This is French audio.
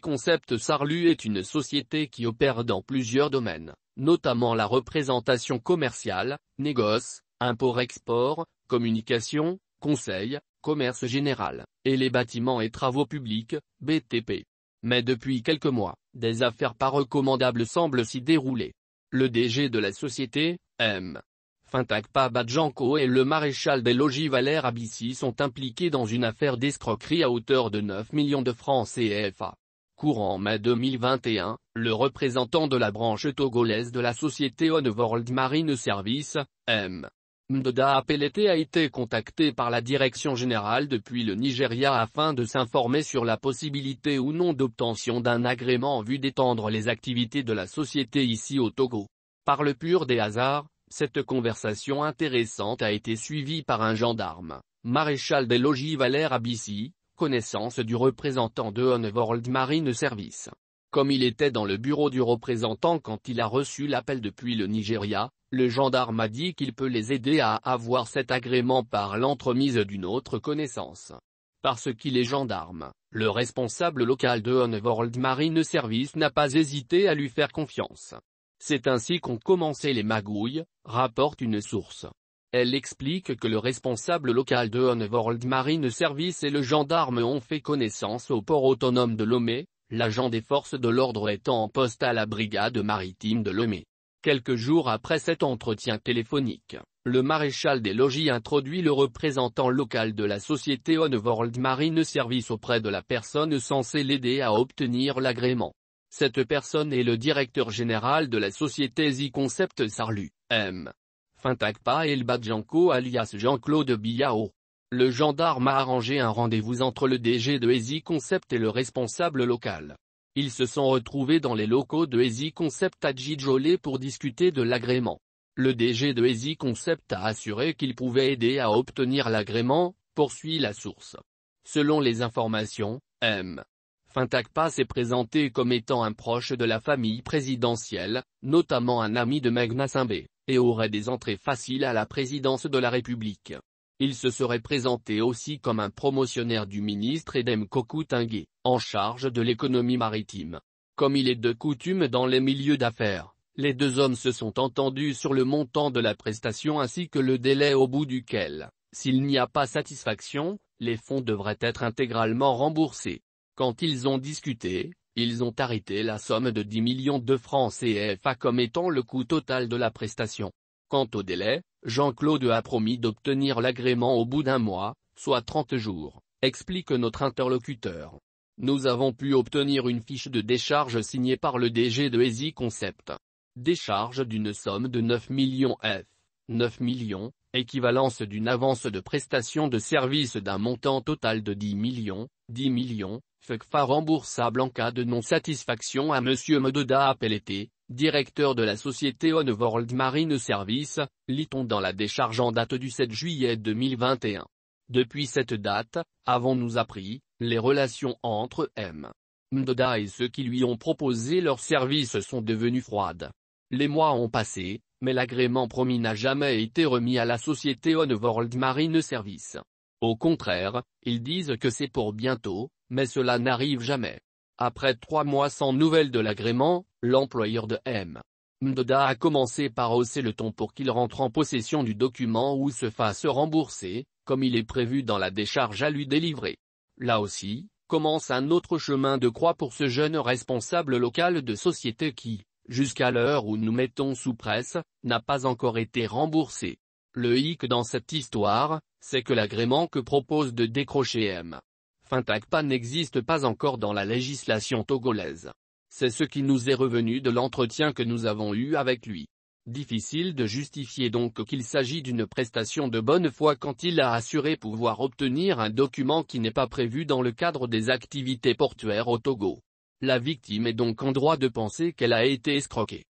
Concept Sarlu est une société qui opère dans plusieurs domaines, notamment la représentation commerciale, négoce, import-export, communication, conseil, commerce général, et les bâtiments et travaux publics, BTP. Mais depuis quelques mois, des affaires pas recommandables semblent s'y dérouler. Le DG de la société, M. Fintagpa Badjanko et le maréchal des logis Valère Abissi sont impliqués dans une affaire d'escroquerie à hauteur de 9 millions de francs CFA en mai 2021, le représentant de la branche togolaise de la société World Marine Service, M. Mdoda Apelete a été contacté par la direction générale depuis le Nigeria afin de s'informer sur la possibilité ou non d'obtention d'un agrément en vue d'étendre les activités de la société ici au Togo. Par le pur des hasards, cette conversation intéressante a été suivie par un gendarme, maréchal des logis Valère Abissi, connaissance du représentant de World Marine Service. Comme il était dans le bureau du représentant quand il a reçu l'appel depuis le Nigeria, le gendarme a dit qu'il peut les aider à avoir cet agrément par l'entremise d'une autre connaissance. Parce qu'il est gendarme, le responsable local de World Marine Service n'a pas hésité à lui faire confiance. C'est ainsi qu'ont commencé les magouilles, rapporte une source. Elle explique que le responsable local de Honvold Marine Service et le gendarme ont fait connaissance au port autonome de Lomé, l'agent des forces de l'ordre étant en poste à la brigade maritime de Lomé. Quelques jours après cet entretien téléphonique, le maréchal des logis introduit le représentant local de la société Honvold Marine Service auprès de la personne censée l'aider à obtenir l'agrément. Cette personne est le directeur général de la société Z-Concept Sarlu, M. Fintagpa et Badjanko alias Jean-Claude Biao. Le gendarme a arrangé un rendez-vous entre le DG de Easy Concept et le responsable local. Ils se sont retrouvés dans les locaux de Easy Concept à Djidjolé pour discuter de l'agrément. Le DG de Easy Concept a assuré qu'il pouvait aider à obtenir l'agrément, poursuit la source. Selon les informations, M. Fintagpa s'est présenté comme étant un proche de la famille présidentielle, notamment un ami de Magna Simbé et aurait des entrées faciles à la présidence de la République. Il se serait présenté aussi comme un promotionnaire du ministre Edem Kokutingue, en charge de l'économie maritime. Comme il est de coutume dans les milieux d'affaires, les deux hommes se sont entendus sur le montant de la prestation ainsi que le délai au bout duquel, s'il n'y a pas satisfaction, les fonds devraient être intégralement remboursés. Quand ils ont discuté, ils ont arrêté la somme de 10 millions de francs CFA comme étant le coût total de la prestation. Quant au délai, Jean-Claude a promis d'obtenir l'agrément au bout d'un mois, soit 30 jours, explique notre interlocuteur. Nous avons pu obtenir une fiche de décharge signée par le DG de Easy Concept. Décharge d'une somme de 9 millions F. 9 millions, équivalence d'une avance de prestation de service d'un montant total de 10 millions, 10 millions, FECFA remboursable en cas de non-satisfaction à M. Mdoda Pelleté, directeur de la société World Marine Service, lit-on dans la décharge en date du 7 juillet 2021. Depuis cette date, avons-nous appris, les relations entre M. Mdoda et ceux qui lui ont proposé leurs services sont devenues froides. Les mois ont passé, mais l'agrément promis n'a jamais été remis à la société World Marine Service. Au contraire, ils disent que c'est pour bientôt, mais cela n'arrive jamais. Après trois mois sans nouvelles de l'agrément, l'employeur de M. Mdoda a commencé par hausser le ton pour qu'il rentre en possession du document ou se fasse rembourser, comme il est prévu dans la décharge à lui délivrer. Là aussi, commence un autre chemin de croix pour ce jeune responsable local de société qui, jusqu'à l'heure où nous mettons sous presse, n'a pas encore été remboursé. Le hic dans cette histoire, c'est que l'agrément que propose de décrocher M. Fintagpa n'existe pas encore dans la législation togolaise. C'est ce qui nous est revenu de l'entretien que nous avons eu avec lui. Difficile de justifier donc qu'il s'agit d'une prestation de bonne foi quand il a assuré pouvoir obtenir un document qui n'est pas prévu dans le cadre des activités portuaires au Togo. La victime est donc en droit de penser qu'elle a été escroquée.